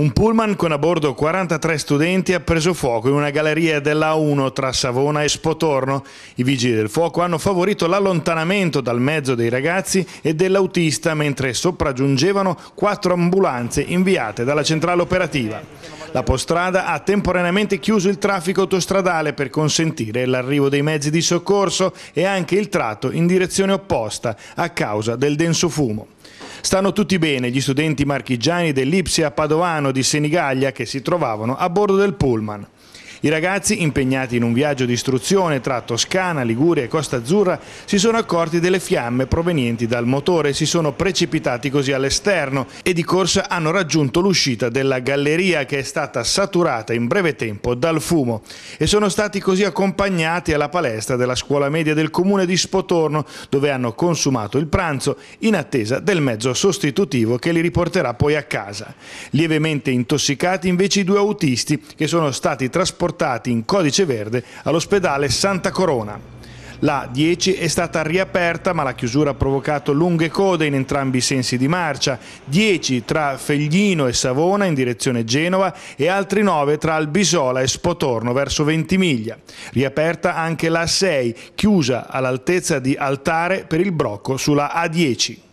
Un pullman con a bordo 43 studenti ha preso fuoco in una galleria della 1 tra Savona e Spotorno. I vigili del fuoco hanno favorito l'allontanamento dal mezzo dei ragazzi e dell'autista mentre sopraggiungevano quattro ambulanze inviate dalla centrale operativa. La Postrada ha temporaneamente chiuso il traffico autostradale per consentire l'arrivo dei mezzi di soccorso e anche il tratto in direzione opposta a causa del denso fumo. Stanno tutti bene gli studenti marchigiani dell'Ipsia Padovano di Senigallia che si trovavano a bordo del pullman. I ragazzi, impegnati in un viaggio di istruzione tra Toscana, Liguria e Costa Azzurra, si sono accorti delle fiamme provenienti dal motore e si sono precipitati così all'esterno e di corsa hanno raggiunto l'uscita della galleria che è stata saturata in breve tempo dal fumo e sono stati così accompagnati alla palestra della scuola media del comune di Spotorno dove hanno consumato il pranzo in attesa del mezzo sostitutivo che li riporterà poi a casa. Lievemente intossicati invece i due autisti che sono stati trasportati portati in codice verde all'ospedale Santa Corona. La 10 è stata riaperta ma la chiusura ha provocato lunghe code in entrambi i sensi di marcia, 10 tra Feglino e Savona in direzione Genova e altri 9 tra Albisola e Spotorno verso Ventimiglia. Riaperta anche la 6, chiusa all'altezza di Altare per il brocco sulla A10.